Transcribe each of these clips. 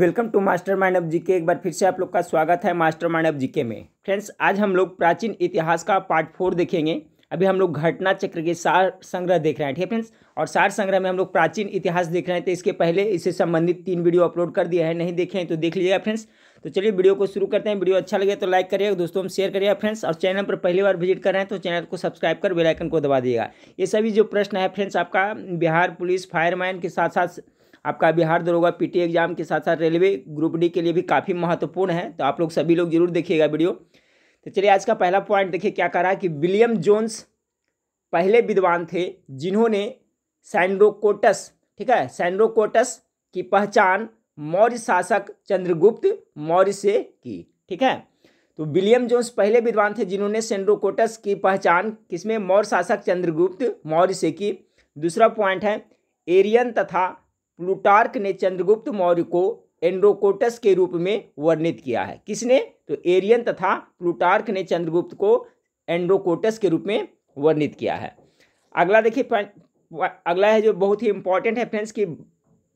welcome to master mind of GK एक बार फिर से आप लोग का स्वागत है मास्टर माइंड ऑफ जीके में फ्रेंड्स आज हम लोग प्राचीन इतिहास का पार्ट फोर देखेंगे अभी हम लोग घटना चक्र के सार संग्रह देख रहे हैं ठीक है फ्रेंड्स और सार संग्रह में हम लोग प्राचीन इतिहास देख रहे हैं तो इसके पहले इससे संबंधित तीन वीडियो अपलोड कर दिया है नहीं देखे हैं तो देख लीजिएगा फ्रेंड्स तो चलिए वीडियो को शुरू करते हैं वीडियो अच्छा लगे तो लाइक करिएगा दोस्तों हम शेयर करिएगा फ्रेंड्स और चैनल पर पहली बार विजिट कर रहे हैं तो चैनल को सब्सक्राइब कर बेलाइकन को दबा दिएगा ये सभी जो प्रश्न है फ्रेंड्स आपका बिहार पुलिस फायरमैन के साथ साथ आपका बिहार दरोगा पीटी एग्जाम के साथ साथ रेलवे ग्रुप डी के लिए भी काफ़ी महत्वपूर्ण है तो आप लोग सभी लोग जरूर देखिएगा वीडियो तो चलिए आज का पहला पॉइंट देखिए क्या कह रहा है कि विलियम जोन्स पहले विद्वान थे जिन्होंने सैंड्रोकोटस ठीक है सैंड्रोकोटस की पहचान मौर्य शासक चंद्रगुप्त मौर्य से की ठीक है तो विलियम जोन्स पहले विद्वान थे जिन्होंने सेंड्रोकोटस की पहचान किसमें मौर्य शासक चंद्रगुप्त मौर्य से की दूसरा पॉइंट है एरियन तथा प्लूटार्क ने चंद्रगुप्त मौर्य को एंड्रोकोटस के रूप में वर्णित किया है किसने तो एरियन तथा प्लूटार्क ने चंद्रगुप्त को एंड्रोकोटस के रूप में वर्णित किया है अगला देखिए अगला है जो बहुत ही इंपॉर्टेंट है फ्रेंड्स कि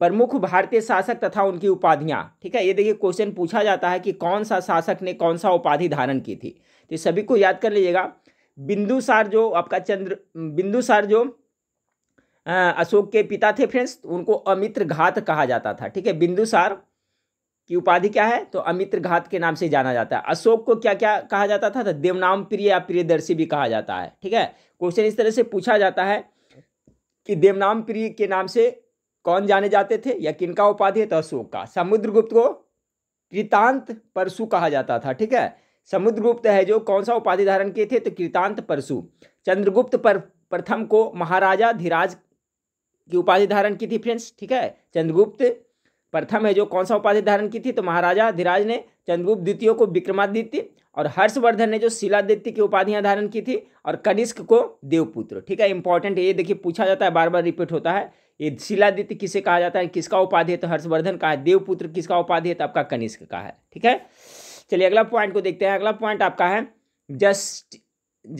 प्रमुख भारतीय शासक तथा उनकी उपाधियां ठीक है ये देखिए क्वेश्चन पूछा जाता है कि कौन सा शासक ने कौन सा उपाधि धारण की थी तो सभी को याद कर लीजिएगा बिंदुसार जो आपका चंद्र बिंदुसार जो अशोक के पिता थे फ्रेंड्स तो उनको अमित्र घात कहा जाता था ठीक है बिंदुसार की उपाधि क्या है तो अमित्र घात के नाम से जाना जाता है अशोक को क्या क्या कहा जाता था तो देवनाम प्रिय या प्रियदर्शी भी कहा जाता है ठीक है क्वेश्चन इस तरह से पूछा जाता है कि देवनाम प्रिय के नाम से कौन जाने जाते थे या किनका उपाधि है तो अशोक का समुद्रगुप्त को कृतांत परशु कहा जाता था ठीक है समुद्रगुप्त है जो कौन सा उपाधि धारण किए थे तो कृतांत परशु चंद्रगुप्त पर प्रथम को महाराजा धीराज की उपाधि धारण की थी फ्रेंड्स ठीक है चंद्रगुप्त प्रथम है जो कौन सा उपाधि धारण की थी तो महाराजा धीराज ने चंद्रगुप्त द्वितीय को विक्रमादित्य और हर्षवर्धन ने जो शिलादित्य की उपाधियां धारण की थी और कनिष्क को देवपुत्र ठीक है इंपॉर्टेंट ये देखिए पूछा जाता है बार बार रिपीट होता है ये शिलादित्य किसे कहा जाता है किसका उपाधि है तो हर्षवर्धन का है देवपुत्र किसका उपाधि है तो आपका कनिष्क का है ठीक है चलिए अगला पॉइंट को देखते हैं अगला पॉइंट आपका है जस्ट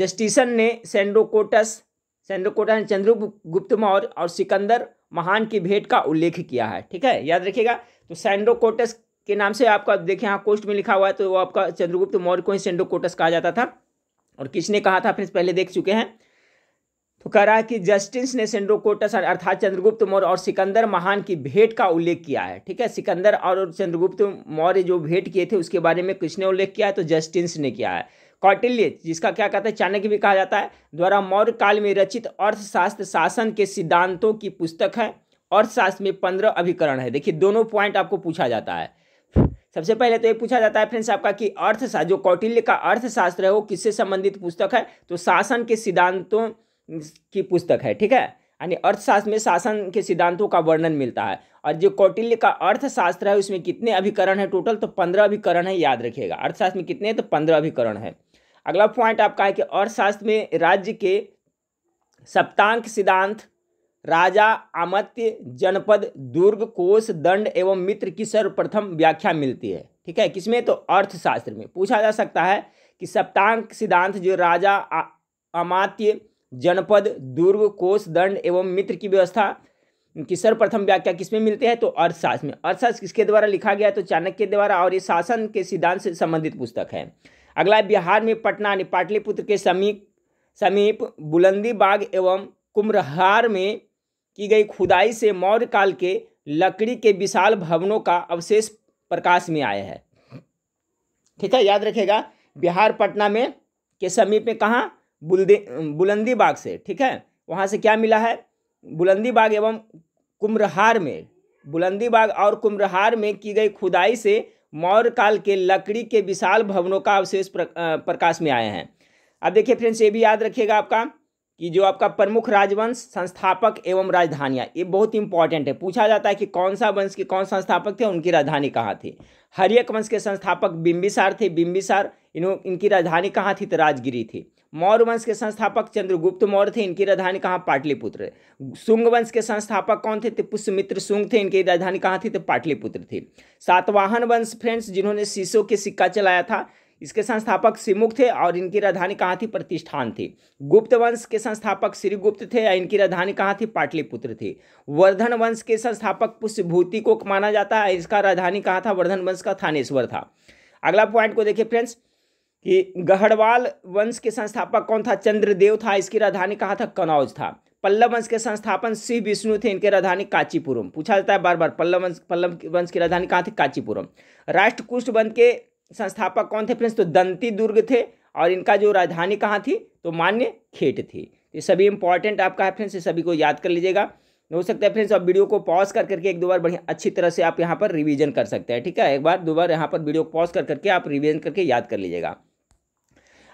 जस्टिसन ने सेंडोकोटस चंद्रकोटा ने चंद्रगुप्त मौर्य और सिकंदर महान की भेंट का उल्लेख किया है ठीक है याद रखिएगा तो सैंड्रोकोटस के नाम से आपका देखिए यहाँ कोस्ट में लिखा हुआ है तो वो आपका चंद्रगुप्त मौर्य को ही सेंड्रोकोटस कहा जाता था और किसने कहा था फ्रेंड्स पहले देख चुके हैं तो कह रहा है कि जस्टिस ने सेंड्रोकोटस अर्थात चंद्रगुप्त मौर्य और सिकंदर महान की भेंट का उल्लेख किया है ठीक है सिकंदर और चंद्रगुप्त मौर्य जो भेंट किए थे उसके बारे में किसने उल्लेख किया है तो जस्टिस ने किया है कौटिल्य जिसका क्या कहते हैं चाणक्य भी कहा जाता है द्वारा मौर्य काल में रचित अर्थशास्त्र शासन के सिद्धांतों की पुस्तक है अर्थशास्त्र में पंद्रह अभिकरण है देखिए दोनों पॉइंट आपको पूछा जाता है सबसे पहले तो ये पूछा जाता है फ्रेंड्स आपका कि अर्थशास्त्र जो कौटिल्य का अर्थशास्त्र है वो किससे संबंधित पुस्तक है तो शासन के सिद्धांतों की पुस्तक है ठीक है यानी अर्थशास्त्र में शासन के सिद्धांतों का वर्णन मिलता है और जो कौटिल्य का अर्थशास्त्र है उसमें कितने अभिकरण है टोटल तो पंद्रह अभिकरण है याद रखिएगा अर्थशास्त्र में कितने तो पंद्रह अभिकरण है अगला पॉइंट आपका है कि अर्थशास्त्र में राज्य के सप्तांक सिद्धांत राजा आमत्य जनपद दुर्ग कोष दंड एवं मित्र की सर्वप्रथम व्याख्या मिलती है ठीक है किसमें तो अर्थशास्त्र में पूछा जा सकता है कि सप्तांक सिद्धांत जो राजा अमात्य जनपद दुर्ग कोष दंड एवं मित्र की व्यवस्था की सर्वप्रथम व्याख्या किसमें मिलते हैं तो अर्थशास्त्र में अर्थशास्त्र किसके द्वारा लिखा गया तो चाणक्य द्वारा और ये शासन के सिद्धांत से संबंधित पुस्तक है अगला बिहार में पटना ने पाटलिपुत्र के समीप समीप बुलंदी बाग एवं कुम्हरार में की गई खुदाई से मौर्य काल के लकड़ी के विशाल भवनों का अवशेष प्रकाश में आया है ठीक है याद रखेगा बिहार पटना में के समीप में कहाँ बुलदे बुलंदी बाग से ठीक है वहाँ से क्या मिला है बुलंदी बाग एवं कुम्हरार में बुलंदी बाग और कुम्हरार में की गई खुदाई से मौर्य काल के लकड़ी के विशाल भवनों का अवशेष प्रकाश में आए हैं अब देखिए फ्रेंड्स ये भी याद रखिएगा आपका कि जो आपका प्रमुख राजवंश संस्थापक एवं राजधानियाँ ये बहुत इंपॉर्टेंट है पूछा जाता है कि कौन सा वंश के कौन संस्थापक थे उनकी राजधानी कहाँ थी हरियक वंश के संस्थापक बिम्बिसार थे बिम्बिसार इन्हों इनकी राजधानी कहाँ थी तो राजगिरी थी मौर्य वंश के संस्थापक चंद्रगुप्त मौर्य थे इनकी राजधानी कहाँ पाटलिपुत्र शुंग वंश के संस्थापक कौन थे तो पुष्यमित्र शुंग थे इनकी राजधानी कहाँ थी तो पाटलिपुत्र थी सातवाहन वंश फ्रेंड्स जिन्होंने शीशों के सिक्का चलाया था इसके संस्थापक श्रीमुख थे और इनकी राजधानी कहाँ थी प्रतिष्ठान थी गुप्त वंश के संस्थापक श्रीगुप्त थे या इनकी राजधानी कहाँ थी पाटलिपुत्र थी वर्धन वंश के संस्थापक पुष्यभूति को माना जाता है इसका राजधानी कहाँ था वर्धन वंश का थानेश्वर था अगला पॉइंट को देखिए फ्रेंड्स कि गहड़वाल वंश के संस्थापक कौन था चंद्रदेव था इसकी राजधानी कहाँ था कनौज था पल्लव वंश के संस्थापन शिव विष्णु थे इनके राजधानी काचीपुरम पूछा जाता है बार बार पल्लव वंश पल्लव वंश की राजधानी कहाँ थी काचीपुरम राष्ट्रकुष्ठ वंश के संस्थापक कौन थे फ्रेंड्स तो दंती दुर्ग थे और इनका जो राजधानी कहाँ थी तो मान्य खेट थी ये सभी इंपॉर्टेंट आपका है फ्रेंड्स ये सभी को याद कर लीजिएगा हो सकता है फ्रेंड्स आप वीडियो को पॉज कर करके एक दो बार बढ़िया अच्छी तरह से आप यहाँ पर रिवीजन कर सकते हैं ठीक है एक बार दो बार यहाँ पर वीडियो पॉज कर करके आप रिवीजन करके याद कर लीजिएगा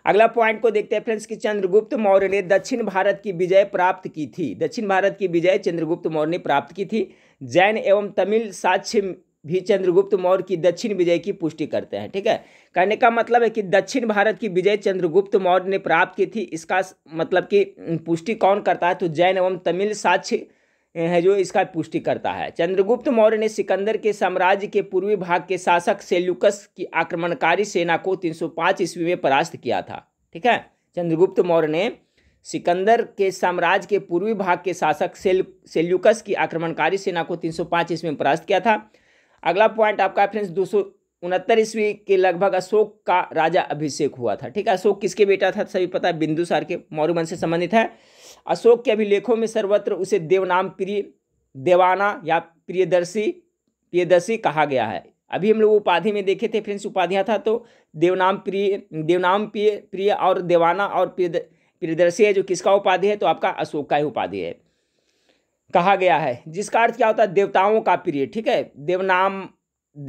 अगला पॉइंट को देखते हैं फ्रेंड्स कि चंद्रगुप्त मौर्य ने दक्षिण भारत की विजय प्राप्त की थी दक्षिण भारत की विजय चंद्रगुप्त मौर्य ने प्राप्त की थी जैन एवं तमिल साक्ष्य भी चंद्रगुप्त मौर्य की दक्षिण विजय की पुष्टि करते हैं ठीक है कहने का मतलब है कि दक्षिण भारत की विजय चंद्रगुप्त मौर्य ने प्राप्त की थी इसका मतलब कि पुष्टि कौन करता है तो जैन एवं तमिल साक्ष्य है जो इसका पुष्टि करता है चंद्रगुप्त मौर्य ने सिकंदर के साम्राज्य के पूर्वी भाग के शासक सेल्युकस की आक्रमणकारी सेना को 305 ईस्वी में परास्त किया था ठीक है चंद्रगुप्त मौर्य ने सिकंदर के साम्राज्य के पूर्वी भाग के शासक सेल सेल्युकस की आक्रमणकारी सेना को 305 ईस्वी में परास्त किया था अगला पॉइंट आपका फ्रेंड्स दो सौ उनहत्तर ईस्वी के लगभग अशोक का राजा अभिषेक हुआ था ठीक है अशोक किसके बेटा था सभी पता है बिंदुसार के मौर्य से संबंधित है अशोक के अभिलेखों में सर्वत्र उसे देवनाम प्रिय देवाना या प्रियदर्शी प्रियदर्शी कहा गया है अभी हम लोग उपाधि में देखे थे फ्रेंड्स उपाधियाँ था तो देवनाम प्रिय देवनाम प्रिय प्रिय और देवाना और प्रिय प्रियदर्शी है जो किसका उपाधि है तो आपका अशोक का ही उपाधि है कहा गया है जिसका अर्थ क्या होता है देवताओं का प्रिय ठीक है देवनाम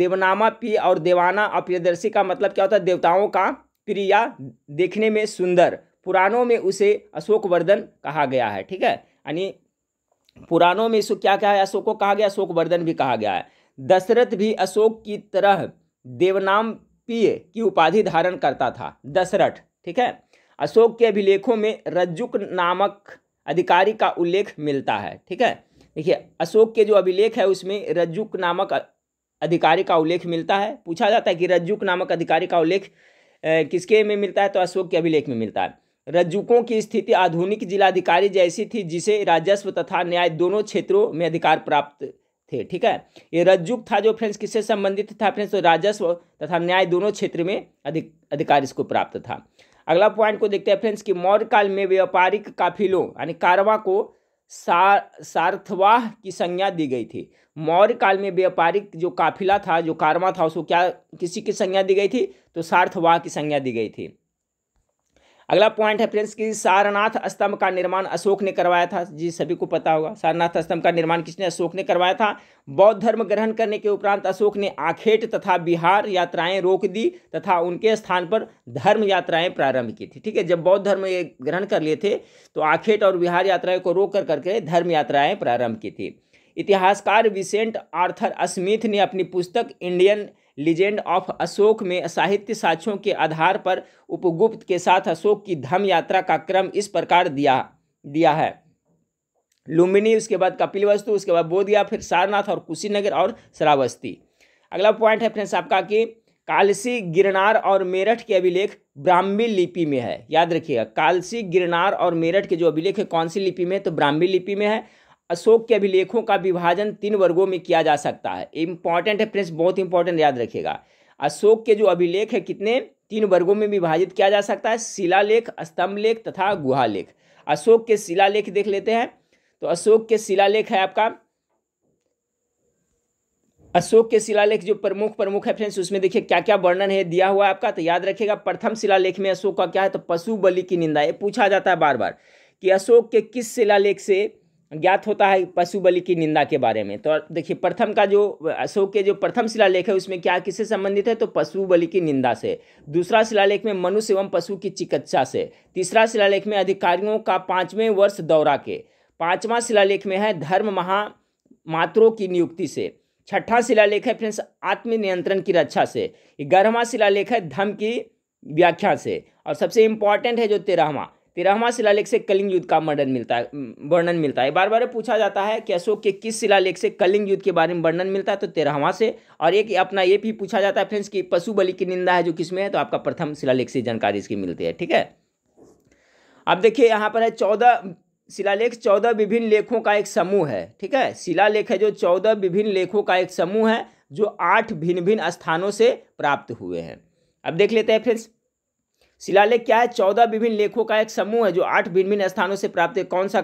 देवनामा प्रिय और देवाना अप्रियदर्शी का मतलब क्या होता है देवताओं का प्रिया देखने में सुंदर पुराणों में उसे अशोकवर्धन कहा गया है ठीक है यानी पुराणों में इसको क्या कहा अशोक को कहा गया अशोकवर्धन भी कहा गया है दशरथ भी अशोक की तरह देवनाम प्रिय की उपाधि धारण करता था दशरथ ठीक है अशोक के अभिलेखों में रज्जुक नामक अधिकारी का उल्लेख मिलता है ठीक है देखिए अशोक के जो अभिलेख है उसमें रज्जुक नामक अधिकारी का उल्लेख मिलता है पूछा जाता है कि रज्जुक नामक अधिकारी का उल्लेख किसके में मिलता है तो अशोक के अभिलेख में मिलता है रज्जुकों की स्थिति आधुनिक जिलाधिकारी जैसी थी जिसे राजस्व तथा न्याय दोनों क्षेत्रों में अधिकार प्राप्त थे ठीक है ये रज्जुक था जो फ्रेंड्स किससे संबंधित था फ्रेंड्स तो राजस्व तथा न्याय दोनों क्षेत्र में अधिक अधिकार इसको प्राप्त था अगला पॉइंट को देखते हैं फ्रेंड्स कि मौर्य काल में व्यापारिक काफिलों यानी कारवा को सार सार्थवाह की संज्ञा दी गई थी मौर्य काल में व्यापारिक जो काफिला था जो कारवा था उसको क्या किसी की संज्ञा दी गई थी तो सार्थवाह की संज्ञा दी गई थी अगला पॉइंट है फ्रेंड्स कि सारनाथ स्तंभ का निर्माण अशोक ने करवाया था जी सभी को पता होगा सारनाथ स्तंभ का निर्माण किसने अशोक ने करवाया था बौद्ध धर्म ग्रहण करने के उपरांत अशोक ने आखेट तथा बिहार यात्राएं रोक दी तथा उनके स्थान पर धर्म यात्राएं प्रारंभ की थी ठीक है जब बौद्ध धर्म ये ग्रहण कर लिए थे तो आखेट और बिहार यात्राएं को रोक कर करके धर्म यात्राएँ प्रारंभ की थी इतिहासकार विसेंट आर्थर स्मिथ ने अपनी पुस्तक इंडियन लीजेंड ऑफ अशोक में साहित्य साक्ष्यों के आधार पर उपगुप्त के साथ अशोक की धम यात्रा का क्रम इस प्रकार दिया दिया है लुम्बिनी उसके बाद कपिलवस्तु उसके बाद बोधिया फिर सारनाथ और कुशीनगर और श्रावस्ती अगला पॉइंट है फ्रेंड्स आपका कि कालसी गिरनार और मेरठ के अभिलेख ब्राह्मी लिपि में है याद रखिएगा कालसी गिरनार और मेरठ के जो अभिलेख है कौन सी लिपि में तो ब्राह्मी लिपि में है अशोक के अभिलेखों का विभाजन तीन वर्गों में किया जा सकता है इंपॉर्टेंट है फ्रेंड्स बहुत इंपॉर्टेंट याद रखिएगा अशोक के जो अभिलेख है कितने तीन वर्गों में विभाजित किया जा सकता है शिलालेख स्तंभ लेख तथा गुहा लेख अशोक के शिलालेख देख लेते हैं तो अशोक के शिलालेख है आपका अशोक के शिलालेख जो प्रमुख प्रमुख है फ्रेंड्स उसमें देखिए क्या क्या वर्णन है दिया हुआ है आपका तो याद रखिएगा प्रथम शिलालेख में अशोक का क्या है तो पशु बलि की निंदा ये पूछा जाता है बार बार कि अशोक के किस शिलालेख से ज्ञात होता है पशु बलि की निंदा के बारे में तो देखिए प्रथम का जो अशोक के जो प्रथम शिलालेख है उसमें क्या किससे संबंधित है तो पशु बलि की निंदा से दूसरा शिलालेख में मनुष्य एवं पशु की चिकित्सा से तीसरा शिलालेख में अधिकारियों का पाँचवें वर्ष दौरा के पाँचवा शिलालेख में है धर्म महा मात्रों की नियुक्ति से छठा शिलालेख है फ्रेंड्स आत्मनियंत्रण की रक्षा से ग्यारहवा शिलालेख है धर्म की व्याख्या से और सबसे इम्पॉर्टेंट है जो तेरहवा तेरहवा शिलालेख से कलिंग युद्ध का वर्णन मिलता है वर्णन मिलता है बार बार पूछा जाता है कि अशोक के किस शिलालेख से कलिंग युद्ध के बारे में वर्णन मिलता है तो तेरहवा से और एक अपना ये भी पूछा जाता है फ्रेंड्स कि पशु बलि की निंदा है जो किसमें है तो आपका प्रथम शिलालेख से जानकारी इसकी मिलती है ठीक है अब देखिए यहाँ पर है चौदह शिलालेख चौदह विभिन्न लेखों का एक समूह है ठीक है शिलालेख है जो चौदह विभिन्न लेखों का एक समूह है जो आठ भिन्न भिन्न स्थानों से प्राप्त हुए हैं अब देख लेते हैं फ्रेंड्स शिलालेख क्या है चौदह विभिन्न लेखों का एक समूह है जो आठ भिन्न भिन्न स्थानों से प्राप्त है कौन सा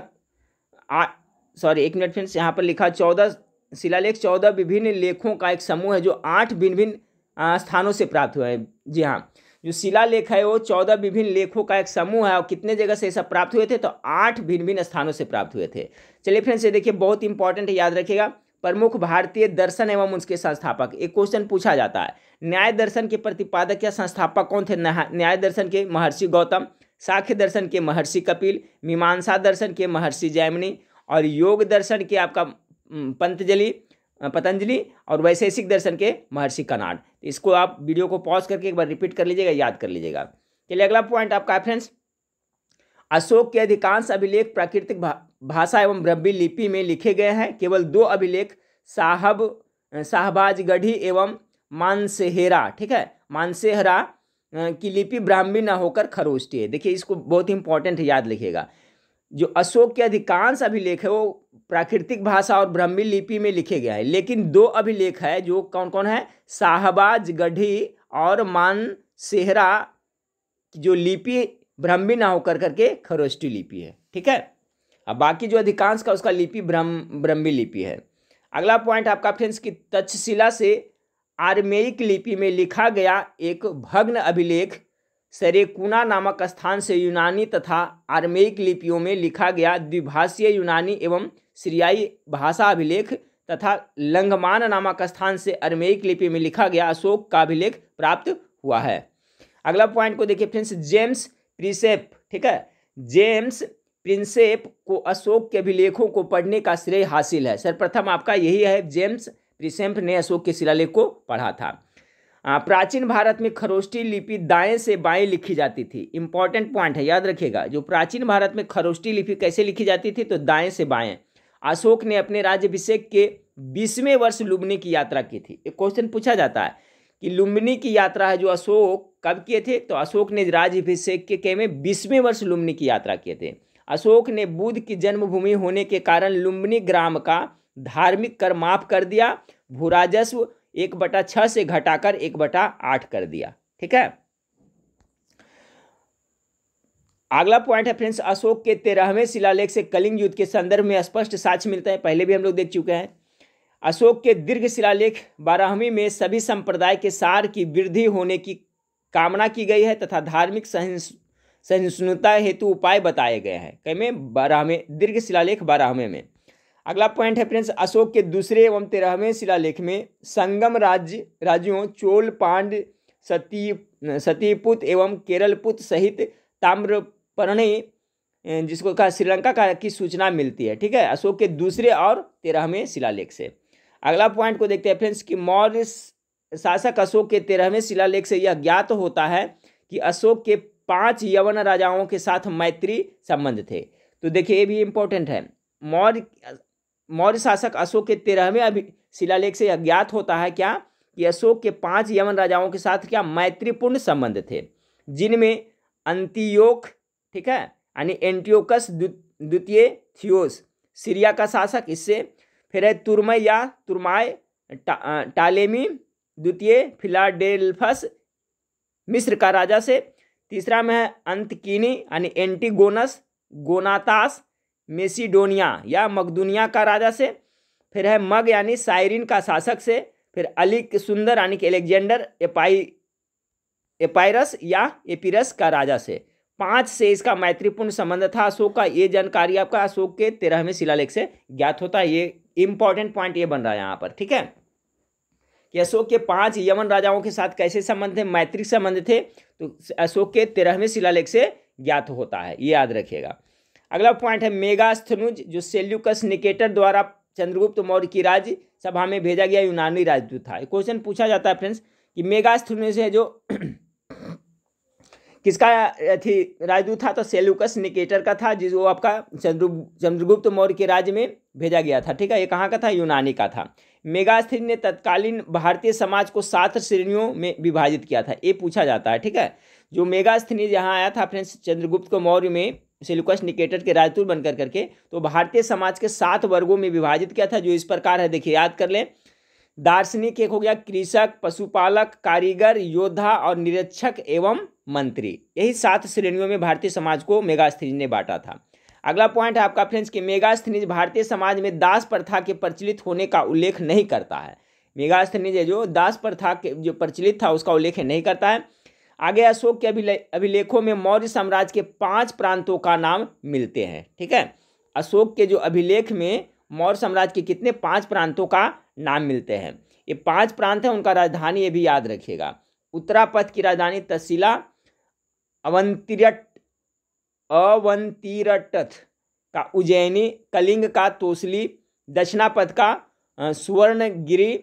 सॉरी एक मिनट फ्रेंड्स यहाँ पर लिखा चौदह शिलालेख चौदह विभिन्न लेखों का एक समूह है जो आठ भिन्न भिन्न स्थानों से प्राप्त हुआ है जी हाँ जो शिलालेख है वो चौदह विभिन्न लेखों का एक समूह है और कितने जगह से सब प्राप्त हुए थे तो आठ भिन्न भिन्न स्थानों से प्राप्त हुए थे चलिए फ्रेंड्स ये देखिए बहुत इंपॉर्टेंट है याद रखिएगा प्रमुख भारतीय दर्शन एवं उसके संस्थापक एक क्वेश्चन पूछा जाता है न्याय दर्शन के प्रतिपादक या संस्थापक कौन थे न्याय दर्शन के महर्षि गौतम साख्य दर्शन के महर्षि कपिल मीमांसा दर्शन के महर्षि जैमिनी और योग दर्शन के आपका पंतजलि पतंजलि और वैशेषिक दर्शन के महर्षि कनाड तो इसको आप वीडियो को पॉज करके एक बार रिपीट कर लीजिएगा याद कर लीजिएगा चलिए अगला पॉइंट आपका है फ्रेंड्स अशोक के अधिकांश अभिलेख प्राकृतिक भाषा एवं ब्रह्मी लिपि में लिखे गए हैं केवल दो अभिलेख साहब शाहबाजगढ़ी एवं मानसेहरा ठीक है मानसेहरा की लिपि ब्राह्मी न होकर खरोष्टी है देखिए इसको बहुत इंपॉर्टेंट याद लिखेगा जो अशोक के अधिकांश अभिलेख है वो प्राकृतिक भाषा और ब्राह्मी लिपि में लिखे गए हैं लेकिन दो अभिलेख है जो कौन कौन है शाहबाजगढ़ी और मानसेहरा जो लिपि ब्राह्मी न होकर करके खरोष्टी लिपि है ठीक है अब बाकी जो अधिकांश का उसका लिपि ब्रह्म ब्रह्मी लिपि है अगला पॉइंट आपका फ्रेंड्स की तक्षशिला से आर्मेयिक लिपि में लिखा गया एक भग्न अभिलेख सरेकुना नामक स्थान से यूनानी तथा आर्मेयिक लिपियों में लिखा गया द्विभाषीय यूनानी एवं सीरियाई भाषा अभिलेख तथा लंगमान नामक स्थान से आर्मेयिक लिपि में लिखा गया अशोक का अभिलेख प्राप्त हुआ है अगला पॉइंट को देखिए फ्रेंड्स जेम्स प्रिसेप ठीक है जेम्स प्रिंसेप को अशोक के अभिलेखों को पढ़ने का श्रेय हासिल है सर्वप्रथम आपका यही है जेम्स प्रिसेम्प ने अशोक के शिलालेख को पढ़ा था प्राचीन भारत में खरोष्टी लिपि दाएं से बाएं लिखी जाती थी इंपॉर्टेंट पॉइंट है याद रखिएगा जो प्राचीन भारत में खरोष्टी लिपि कैसे लिखी जाती थी तो दाएं से बाएं अशोक ने अपने राज्यभिषेक के बीसवें वर्ष लुम्बिनी की यात्रा की थी एक क्वेश्चन पूछा जाता है कि लुम्बिनी की यात्रा है जो अशोक कब किए थे तो अशोक ने राज्यभिषेक के में बीसवें वर्ष लुम्बिनी की यात्रा किए थे अशोक ने बुद्ध की जन्मभूमि होने के कारण लुम्बिनी ग्राम का धार्मिक कर माफ कर दिया भू राजस्व एक बटा छ से घटाकर एक बटा आठ कर दिया ठीक है अगला पॉइंट है फ्रेंड्स अशोक के तेरहवें शिलालेख से कलिंग युद्ध के संदर्भ में स्पष्ट साक्ष्य मिलता है पहले भी हम लोग देख चुके हैं अशोक के दीर्घ शिलालेख बारहवीं में सभी संप्रदाय के सार की वृद्धि होने की कामना की गई है तथा धार्मिक सहिष्णुता हेतु उपाय बताए गए हैं कैमे बारहवें दीर्घ शिलालेख बारहवें में अगला पॉइंट है फ्रेंड्स अशोक के दूसरे एवं तेरहवें शिलालेख में संगम राज्य राज्यों चोल पांड सती सतीपुत एवं केरलपुत सहित ताम्रपर्णी जिसको कहा श्रीलंका का की सूचना मिलती है ठीक है अशोक के दूसरे और तेरहवें शिलालेख से अगला पॉइंट को देखते हैं फ्रेंड्स कि मौर्य शासक अशोक के तेरहवें शिलालेख से यह ज्ञात होता है कि अशोक के पांच यवन राजाओं के साथ मैत्री संबंध थे तो देखिए ये भी इम्पोर्टेंट है मौर्य मौर्य शासक अशोक के तेरहवें अभी शिलालेख से अज्ञात होता है क्या कि अशोक के पांच यवन राजाओं के साथ क्या मैत्रीपूर्ण संबंध थे जिनमें अंतियोक ठीक है यानी एंटियोकस द्वितीय थियोस सीरिया का शासक इससे फिर है तुरमय या तुरमाय टा, टालेमी द्वितीय फिलाडेल्फस मिस्र का राजा से तीसरा में है अंतकिनी यानी एंटीगोनस गोनातास मेसिडोनिया या मकदुनिया का राजा से फिर है मग यानी साइरिन का शासक से फिर अली सुंदर यानी कि एलेक्जेंडर एपाई एपायरस या एपिरस का राजा से पाँच से इसका मैत्रीपूर्ण संबंध था अशोक का ये जानकारी आपका अशोक के तेरहवें शिलालेख से ज्ञात होता है ये इंपॉर्टेंट पॉइंट ये बन रहा है यहाँ पर ठीक है कि अशोक के पांच यमन राजाओं के साथ कैसे संबंध थे मैत्री संबंध थे तो अशोक के तेरहवें शिलालेख से ज्ञात होता है ये याद रखिएगा अगला पॉइंट है मेगास्थनुज जो सेल्युकस निकेटर द्वारा चंद्रगुप्त मौर्य की राज्य सभा में भेजा गया यूनानी राजदूत था क्वेश्चन पूछा जाता है फ्रेंड्स कि मेगास्थनुज है जो किसका थी राजदूत था तो सेल्युकस निकेटर का था जिस वो आपका चंद्र चंद्रगुप्त मौर्य के राज्य में भेजा गया था ठीक है ये कहाँ का था यूनानी का था मेगास्थीन ने तत्कालीन भारतीय समाज को सात श्रेणियों में विभाजित किया था ये पूछा जाता है ठीक है जो मेगास्थीन यहाँ आया था फ्रेंड्स चंद्रगुप्त को मौर्य में सिलुकस निकेटर के राजतुल बनकर करके तो भारतीय समाज के सात वर्गों में विभाजित किया था जो इस प्रकार है देखिए याद कर लें दार्शनिक एक हो गया कृषक पशुपालक कारीगर योद्धा और निरीक्षक एवं मंत्री यही सात श्रेणियों में भारतीय समाज को मेगास्थीन ने बांटा था अगला पॉइंट है आपका फ्रेंड्स कि मेगास्थनीज भारतीय समाज में दास प्रथा के प्रचलित होने का उल्लेख नहीं करता है मेगास्थनीज जो दास प्रथा के जो प्रचलित था उसका उल्लेख नहीं करता है आगे अशोक के अभिले अभिलेखों में मौर्य साम्राज्य के पांच प्रांतों का नाम मिलते हैं ठीक है अशोक के जो अभिलेख में मौर्य साम्राज्य के कितने पाँच प्रांतों का नाम मिलते हैं ये पाँच प्रांत हैं उनका राजधानी ये भी याद रखिएगा उत्तरापथ की राजधानी तहसीला अवंतिरट अवंतीरटथ का उज्जैनी कलिंग का तोसली दक्षिणापथ का सुवर्णगिरी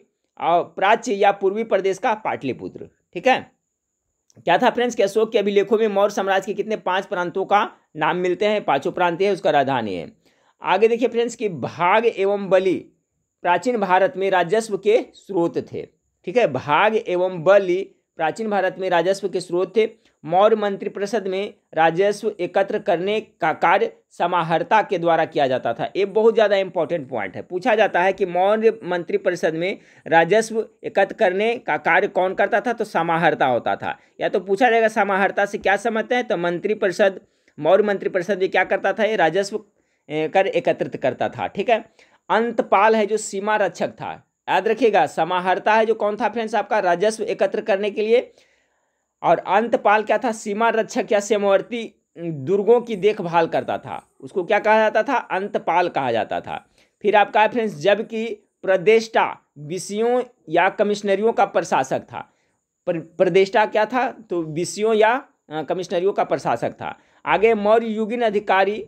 और प्राच्य या पूर्वी प्रदेश का पाटलिपुत्र ठीक है क्या था फ्रेंड्स कि अशोक के अभिलेखों में मौर्य साम्राज्य के कितने पांच प्रांतों का नाम मिलते हैं पांचों प्रांत है उसका राजधानी है आगे देखिए फ्रेंड्स कि भाग एवं बलि प्राचीन भारत में राजस्व के स्रोत थे ठीक है भाग एवं बलि प्राचीन भारत में राजस्व के स्रोत थे मौर्य मंत्रिपरिषद में राजस्व एकत्र करने का कार्य समाहर्ता के द्वारा किया जाता था ये बहुत ज़्यादा इंपॉर्टेंट पॉइंट है पूछा जाता है कि मौर्य मंत्रिपरिषद में राजस्व एकत्र करने का कार्य कौन करता था तो समाहर्ता होता था या तो पूछा जाएगा समाहर्ता से क्या समझते हैं तो मंत्रिपरिषद मौर्य मंत्रिपरिषद में क्या करता था ये राजस्व कर एकत्रित करता था ठीक है अंतपाल है जो सीमा रक्षक था याद रखिएगा समाहर्ता है जो कौन था फ्रेंड्स आपका राजस्व एकत्र करने के लिए और अंतपाल क्या था सीमा रक्षक या सीमावर्ती दुर्गों की देखभाल करता था उसको क्या कहा जाता था अंतपाल कहा जाता था फिर आपका है फ्रेंड्स जबकि प्रदेष्टा विषयों या कमिश्नरियों का प्रशासक था प्रदेष्टा क्या था तो विषयों या कमिश्नरियों का प्रशासक था आगे मौर्य युगीन अधिकारी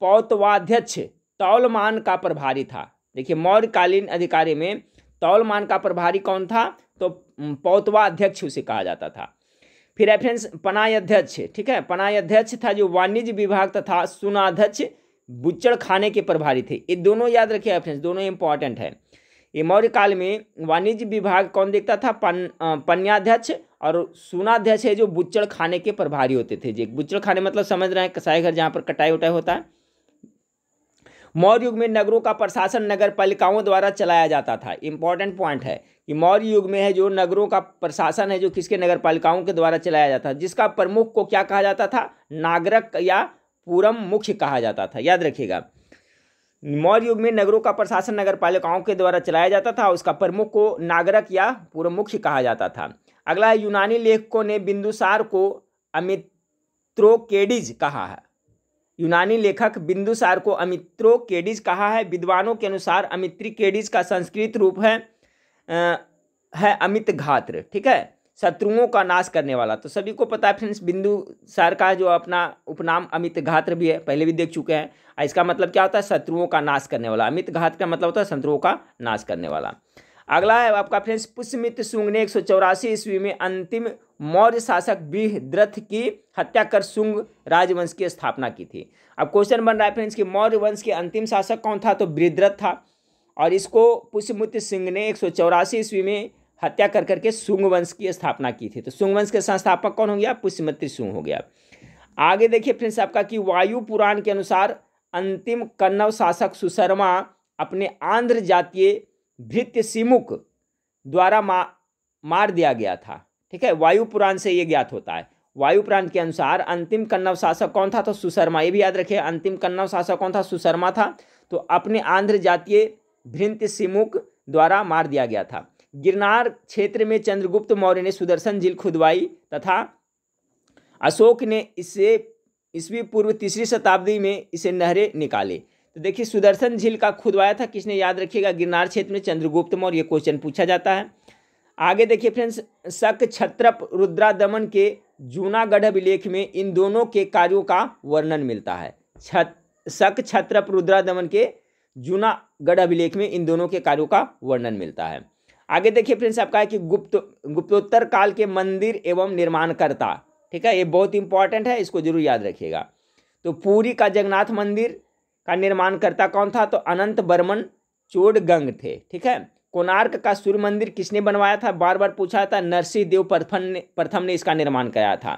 पौतवाध्यक्ष तौलमान का प्रभारी था देखिए मौर्यकालीन अधिकारी में तौलमान का प्रभारी कौन था तो पौतवा अध्यक्ष उसे कहा जाता था फिर है फ्रेंड्स पनायाध्यक्ष ठीक है पनायाध्यक्ष था जो वाणिज्य विभाग तथा सुनाध्यक्ष बुच्चड़ खाने के प्रभारी थे ये दोनों याद रखिए फ्रेंड्स दोनों इंपॉर्टेंट है ये मौर्य काल में वाणिज्य विभाग कौन देखता था पन पन्याध्यक्ष और सुनाध्यक्ष है जो बुच्चड़ खाने के प्रभारी होते थे जी बुच्चड़ खाने मतलब समझ रहे हैं कसाई घर जहाँ पर कटाई उटाई होता है मौर्य युग में नगरों का प्रशासन नगर पालिकाओं द्वारा चलाया जाता था इंपॉर्टेंट पॉइंट है कि मौर्य युग में है जो नगरों का प्रशासन है जो किसके नगर पालिकाओं के द्वारा चलाया जाता था जिसका प्रमुख को क्या कहा जाता था नागरक या पूरम मुख्य कहा जाता था याद रखिएगा मौर्य युग में नगरों का प्रशासन नगर पालिकाओं के द्वारा चलाया जाता था उसका प्रमुख को नागरक या पूर्व मुख्य कहा जाता था अगला यूनानी लेखकों ने बिंदुसार को अमित्रोकेडिज कहा है यूनानी लेखक बिंदुसार को अमित्रोकेडिज कहा है विद्वानों के अनुसार अमित्रिकेडिज का संस्कृत रूप है है अमित घात्र ठीक है शत्रुओं का नाश करने वाला तो सभी को पता है फ्रेंड्स बिंदु सर का जो अपना उपनाम अमित घात्र भी है पहले भी देख चुके हैं और इसका मतलब क्या होता है शत्रुओं का नाश करने वाला अमित घात का मतलब होता है शत्रुओं का नाश करने वाला अगला है आपका फ्रेंड्स पुष्यमित शुंग ने एक सौ चौरासी ईस्वी में अंतिम मौर्य शासक बिहद्रथ की हत्या कर शुंग राजवंश की स्थापना की थी अब क्वेश्चन बन रहा है फ्रेंड्स कि मौर्य वंश के अंतिम शासक कौन था तो बृहद्रथ था और इसको पुष्यमुत्र सिंह ने एक ईस्वी में हत्या कर करके सुंग वंश की स्थापना की थी तो सुंग वंश के संस्थापक कौन हो गया पुष्यमुत्र सिंह हो गया आगे देखिए फ्रेंड्स आपका कि वायु पुराण के अनुसार अंतिम कन्नव शासक सुशर्मा अपने आंध्र जातीय भृत्य सिमुख द्वारा मा, मार दिया गया था ठीक है वायु पुराण से ये ज्ञात होता है वायु पुराण के अनुसार अंतिम कन्नव शासक कौन था तो सुशर्मा ये भी याद रखिए अंतिम कन्नव शासक कौन था सुशर्मा था तो अपने आंध्र जातीय भृंत सिमुक द्वारा मार दिया गया था गिरनार क्षेत्र में चंद्रगुप्त मौर्य ने सुदर्शन झील खुदवाई तथा अशोक ने इसे ईस्वी पूर्व तीसरी शताब्दी में इसे नहरे निकाले तो देखिए सुदर्शन झील का खुदवाया था किसने याद रखिएगा गिरनार क्षेत्र में चंद्रगुप्त मौर्य क्वेश्चन पूछा जाता है आगे देखिए फ्रेंड्स शक छत्रप रुद्रा दमन के जूनागढ़ अभिलेख में इन दोनों के कार्यों का वर्णन मिलता है छत शक छत्रप रुद्रा दमन के जूनागढ़ अभिलेख में इन दोनों के कार्यों का वर्णन मिलता है आगे देखिए फ्रेंड्स आपका है कि गुप्त गुप्तोत्तर काल के मंदिर एवं निर्माणकर्ता ठीक है ये बहुत इंपॉर्टेंट है इसको जरूर याद रखिएगा तो पूरी का जगन्नाथ मंदिर का निर्माणकर्ता कौन था तो अनंत बर्मन चोड़गंग थे ठीक है कोणार्क का सूर्य मंदिर किसने बनवाया था बार बार पूछा था नरसिंह देव प्रथम ने प्रथम ने इसका निर्माण कराया था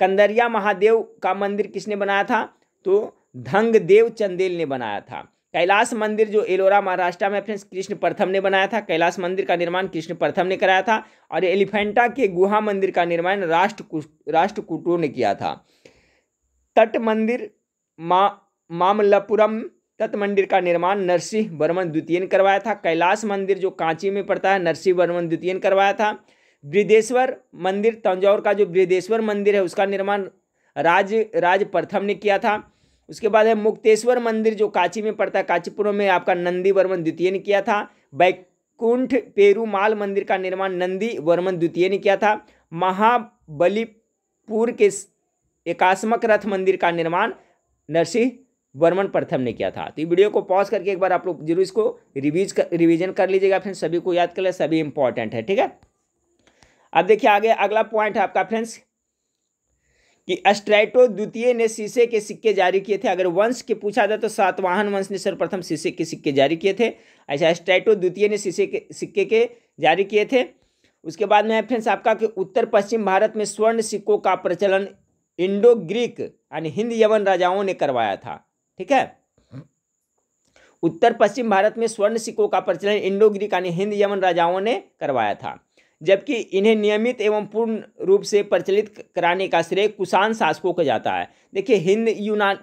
कंदरिया महादेव का मंदिर किसने बनाया था तो धंग देव चंदेल ने बनाया था कैलाश मंदिर जो एलोरा महाराष्ट्र में फ्रेंड्स कृष्ण प्रथम ने बनाया था कैलाश मंदिर का निर्माण कृष्ण प्रथम ने कराया था और एलिफेंटा के गुहा मंदिर का निर्माण राष्ट्र राष्ट्रकूटों ने किया था तट मंदिर मा मामलपुरम तट मंदिर का निर्माण नरसिंह वर्मन द्वितीय ने करवाया था कैलाश मंदिर जो कांची में पड़ता है नरसिंह वर्मन द्वितीय ने करवाया था बृदेश्वर मंदिर तंजौर का जो बृदेश्वर मंदिर है उसका निर्माण राज राज प्रथम ने किया था उसके बाद है मुक्तेश्वर मंदिर जो कांची में पड़ता है कांचीपुरम में आपका नंदी वर्मन द्वितीय ने किया था बैकुंठ पेरूमाल मंदिर का निर्माण नंदी वर्मन द्वितीय ने किया था महाबलीपुर के एकास्मक रथ मंदिर का निर्माण नरसिंह वर्मन प्रथम ने किया था तो ये वीडियो को पॉज करके एक बार आप लोग जरूर इसको रिवीज कर रिविजन कर लीजिएगा फ्रेंड्स सभी को याद कर ले सभी इंपॉर्टेंट है ठीक है अब देखिए आगे अगला पॉइंट है आपका फ्रेंड्स कि अस्ट्राइटो द्वितीय ने शीशे के सिक्के जारी किए थे अगर वंश के पूछा जाए तो सातवाहन वंश ने सर्वप्रथम शीशे के सिक्के जारी किए थे ऐसा अच्छा, अस्ट्राइटो द्वितीय ने शीशे के सिक्के के जारी किए थे उसके बाद में फ्रेंड्स आपका कि उत्तर पश्चिम भारत में स्वर्ण सिक्कों का प्रचलन इंडो ग्रीक यानी हिंद यवन राजाओं ने करवाया था ठीक है उत्तर पश्चिम भारत में स्वर्ण सिक्कों का प्रचलन इंडो ग्रीक यानी हिंद यमन राजाओं ने करवाया था जबकि इन्हें नियमित एवं पूर्ण रूप से प्रचलित कराने का श्रेय कुषाण शासकों को जाता है देखिए हिंद यूनान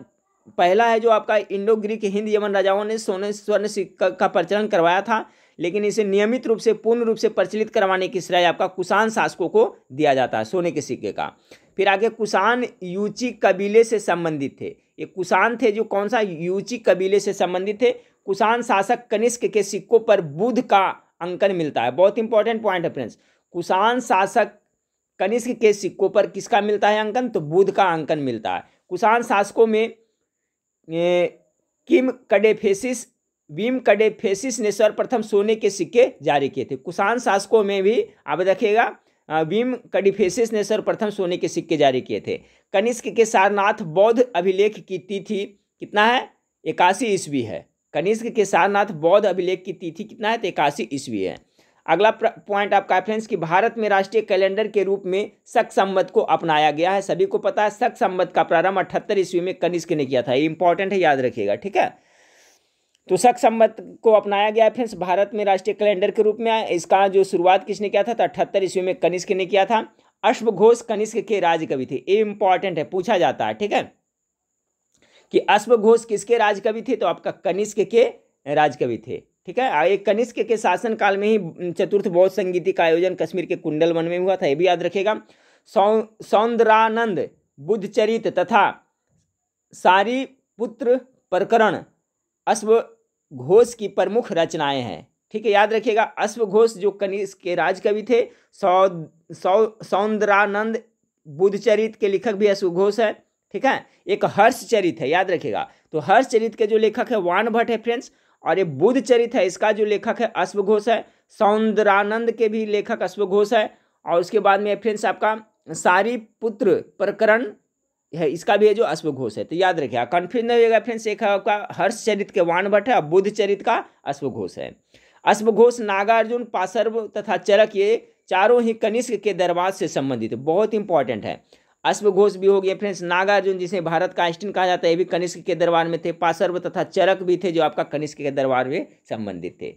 पहला है जो आपका इंडो ग्रीक हिंद यमन राजाओं ने सोने स्वर्ण सिक्का का प्रचलन करवाया था लेकिन इसे नियमित रूप से पूर्ण रूप से प्रचलित करवाने की श्रेय आपका कुषाण शासकों को दिया जाता है सोने के सिक्के का फिर आगे कुषाण यूची कबीले से संबंधित थे ये कुषाण थे जो कौन सा यूची कबीले से संबंधित थे कुषाण शासक कनिष्क के सिक्कों पर बुध का अंकन मिलता है बहुत इंपॉर्टेंट पॉइंट है फ्रेंड्स कुषाण शासक कनिष्क के सिक्कों पर किसका मिलता है अंकन तो बुद्ध का अंकन मिलता है कुषाण शासकों में ए, किम कडेफेसिस भीम कडेफेसिस ने सर्वप्रथम सोने के सिक्के जारी किए थे कुषाण शासकों में भी आप देखिएगा विम कडिफेसिस ने सर्वप्रथम सोने के सिक्के जारी किए थे कनिष्क के सारनाथ बौद्ध अभिलेख की तिथि कितना है इक्यासी ईस्वी है कनिष्क के सारनाथ बौद्ध अभिलेख की तिथि कितना है तो इक्यासी ईस्वी है अगला पॉइंट आपका फ्रेंड्स कि भारत में राष्ट्रीय कैलेंडर के रूप में शक संबद्ध को अपनाया गया है सभी को पता है शक संबद्ध का प्रारंभ अठहत्तर ईस्वी में कनिष्क ने किया था ये इंपॉर्टेंट है याद रखिएगा ठीक है तो शक संबद्ध को अपनाया गया है फ्रेंड्स भारत में राष्ट्रीय कैलेंडर के रूप में इसका जो शुरुआत किसने किया था तो अठहत्तर ईस्वी में कनिष्क ने किया था अश्वघोष कनिष्क के राजकवि थे ये इंपॉर्टेंट है पूछा जाता है ठीक है कि अश्वघोष किसके राजकवि थे तो आपका कनिष्क के राजकवि थे ठीक है एक कनिष्क के, शासन काल में ही चतुर्थ बौद्ध संगीति का आयोजन कश्मीर के कुंडल वन में हुआ था ये भी याद रखेगा सौ सौंदरानंद बुद्धचरित तथा सारी पुत्र प्रकरण अश्व घोष की प्रमुख रचनाएं हैं ठीक है याद रखिएगा अश्व घोष जो कनिष्क के राजकवि थे सौ सौ सौंदरानंद बुद्धचरित के लेखक भी अश्व घोष है ठीक है एक हर्षचरित है याद रखिएगा तो हर्षचरित के जो लेखक है वान भट्ट है फ्रेंड्स और ये बुद्ध चरित है इसका जो लेखक है अश्वघोष है सौंदरानंद के भी लेखक अश्वघोष है और उसके बाद में फ्रेंड्स आपका सारी पुत्र प्रकरण है इसका भी है जो अश्वघोष है तो याद रखिए कन्फ्यूज नहीं होगा फ्रेंड्स एक आपका हर्ष चरित के वान भट्ट है और बुद्ध चरित का अश्वघोष है अश्वघोष नागार्जुन पासर्व तथा चरक ये चारों ही कनिष्क के दरबार से संबंधित बहुत इंपॉर्टेंट है अश्वघोष भी हो गया फ्रेंड्स नागार्जुन जिसे भारत का आइस्टिन कहा जाता है भी कनिष्क के दरबार में थे पासर्व तथा चरक भी थे जो आपका कनिष्क के दरबार में संबंधित थे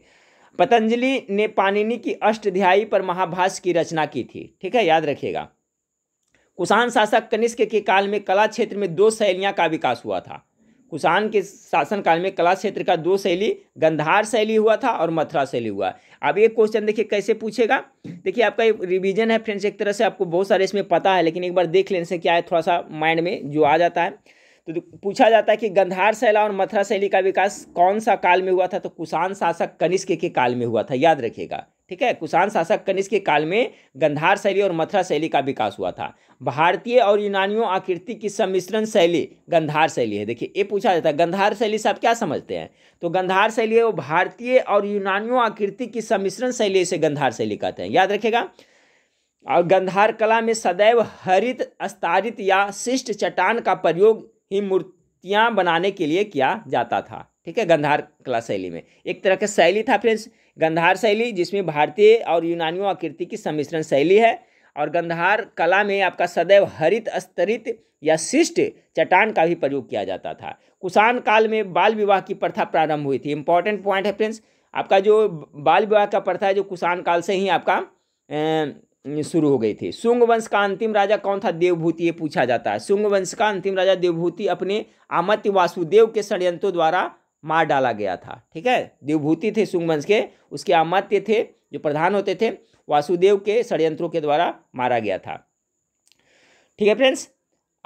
पतंजलि ने पाणिनि की अष्टध्यायी पर महाभाष की रचना की थी ठीक है याद रखिएगा कुषाण शासक कनिष्क के काल में कला क्षेत्र में दो शैलियाँ का विकास हुआ था कुषाण के शासन काल में कला क्षेत्र का दो शैली गंधार शैली हुआ था और मथुरा शैली हुआ अब ये क्वेश्चन देखिए कैसे पूछेगा देखिए आपका एक रिवीजन है फ्रेंड्स एक तरह से आपको बहुत सारे इसमें पता है लेकिन एक बार देख लेने से क्या है थोड़ा सा माइंड में जो आ जाता है तो पूछा जाता है कि गंधार शैला और मथुरा शैली का विकास कौन सा काल में हुआ था तो कुषाण शासक कनिष्क के काल में हुआ था याद रखिएगा ठीक है कुषाण शासक कनिष्क के काल में गंधार शैली और मथुरा शैली का विकास हुआ था भारतीय और यूनानियों आकृति की सम्मिश्रण शैली गंधार शैली है देखिए ये पूछा जाता है गंधार शैली से आप क्या समझते हैं तो गंधार शैली है वो भारतीय और यूनानियों आकृति की सम्मिश्रण शैली से गंधार शैली कहते हैं याद रखेगा और गंधार कला में सदैव हरित अस्तारित या शिष्ट चट्टान का प्रयोग ही मूर्तियाँ बनाने के लिए किया जाता था ठीक है गंधार कला शैली में एक तरह का शैली था फ्रेंड्स गंधार शैली जिसमें भारतीय और यूनानियों आकृति की सम्मिश्रण शैली है और गंधार कला में आपका सदैव हरित स्तरित या शिष्ट चट्टान का भी प्रयोग किया जाता था कुषाण काल में बाल विवाह की प्रथा प्रारंभ हुई थी इंपॉर्टेंट पॉइंट है फ्रेंड्स आपका जो बाल विवाह का प्रथा है जो कुषाण काल से ही आपका अं, शुरू हो गई थी शुंग वंश का अंतिम राजा कौन था देवभूति ये पूछा जाता है शुंग वंश का अंतिम राजा देवभूति अपने आमत्य वासुदेव के षड्यंत्रों द्वारा मार डाला गया था ठीक है देवभूति थे शुंग वंश के उसके अमात्य थे जो प्रधान होते थे वासुदेव के षड्यंत्रों के द्वारा मारा गया था ठीक है फ्रेंड्स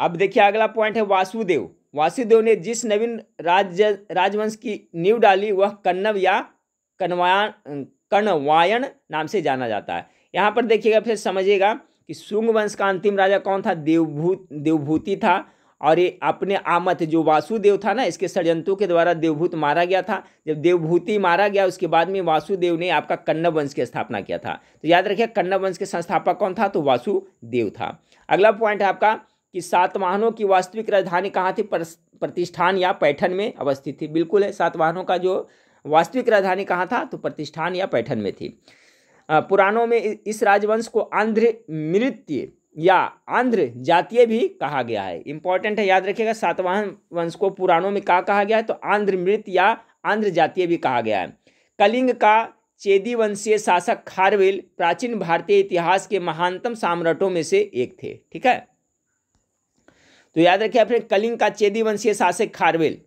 अब देखिए अगला पॉइंट है वासुदेव वासुदेव ने जिस नवीन राज्य राजवंश की नींव डाली वह कन्नव या कन्वायन कणवायन नाम से जाना जाता है यहाँ पर देखिएगा फिर समझिएगा कि शुंग वंश का अंतिम राजा कौन था देवभूत देवभूति था और ये अपने आमत जो वासुदेव था ना इसके षडयंत्रों के द्वारा देवभूत मारा गया था जब देवभूति मारा गया उसके बाद में वासुदेव ने आपका कन्नव वंश की स्थापना किया था तो याद रखिए कन्नव वंश के संस्थापक कौन था तो वासुदेव था अगला पॉइंट है आपका कि सातवाहनों की वास्तविक राजधानी कहाँ थी प्रतिष्ठान या पैठन में अवस्थित थी बिल्कुल है सातवाहनों का जो वास्तविक राजधानी कहाँ था तो प्रतिष्ठान या पैठन में थी पुराणों में इस राजवंश को आंध्र नृत्य या आंध्र जातीय भी कहा गया है इंपॉर्टेंट है याद रखिएगा सातवाहन वंश को पुराणों में कहा कहा गया है तो आंध्र मृत या आंध्र जातीय भी कहा गया है कलिंग का चेदी वंशीय शासक खारवेल प्राचीन भारतीय इतिहास के महानतम साम्राटों में से एक थे ठीक है तो याद रखिए अपने कलिंग का चेदी वंशीय शासक खारवेल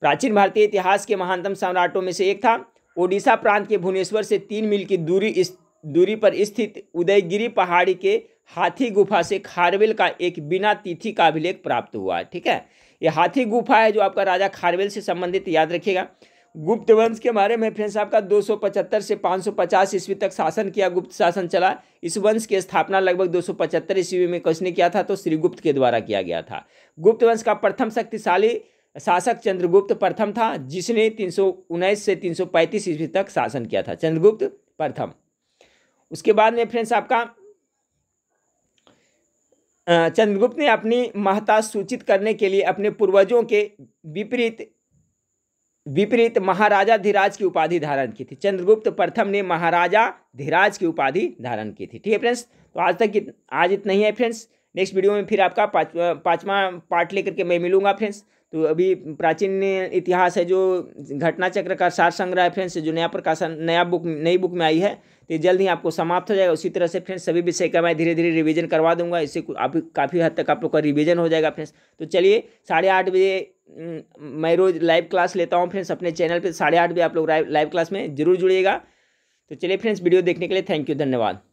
प्राचीन भारतीय इतिहास के महानतम सम्राटों में से एक था ओडिशा प्रांत के भुवनेश्वर से तीन मील की दूरी इस दूरी पर स्थित उदयगिरी पहाड़ी के हाथी गुफा से खारवेल का एक बिना तिथि का अभिलेख प्राप्त हुआ है ठीक है ये हाथी गुफा है जो आपका राजा खारवेल से संबंधित याद रखिएगा गुप्त वंश के बारे में फ्रेंड्स आपका 275 से 550 ईस्वी तक शासन किया गुप्त शासन चला इस वंश की स्थापना लगभग 275 ईस्वी में किसने किया था तो श्रीगुप्त के द्वारा किया गया था गुप्त वंश का प्रथम शक्तिशाली शासक चंद्रगुप्त प्रथम था जिसने तीन से तीन ईस्वी तक शासन किया था चंद्रगुप्त प्रथम उसके बाद में फ्रेंड्स आपका चंद्रगुप्त ने अपनी महता सूचित करने के लिए अपने पूर्वजों के विपरीत विपरीत महाराजा धीराज की उपाधि धारण की थी चंद्रगुप्त प्रथम ने महाराजा धीराज की उपाधि धारण की थी ठीक है फ्रेंड्स तो आज तक इत, आज इतना ही है फ्रेंड्स नेक्स्ट वीडियो में फिर आपका पाँच पाँचवा पार्ट लेकर के मैं मिलूंगा फ्रेंड्स तो अभी प्राचीन इतिहास है जो घटना चक्र का सार संग्रह है फ्रेंड्स जो नया प्रकाशन नया बुक नई बुक में आई है तो ये जल्द ही आपको समाप्त हो जाएगा उसी तरह से फ्रेंड्स सभी विषय का मैं धीरे धीरे रिवीजन करवा दूंगा इससे आप काफ़ी हद तक आप लोग का रिवीजन हो जाएगा फ्रेंड्स तो चलिए साढ़े आठ बजे मैं रोज़ लाइव क्लास लेता हूँ फ्रेंड्स अपने चैनल पर साढ़े आठ बजे आप लोग लाइव क्लास में जरूर जुड़िएगा तो चलिए फ्रेंड्स वीडियो देखने के लिए थैंक यू धन्यवाद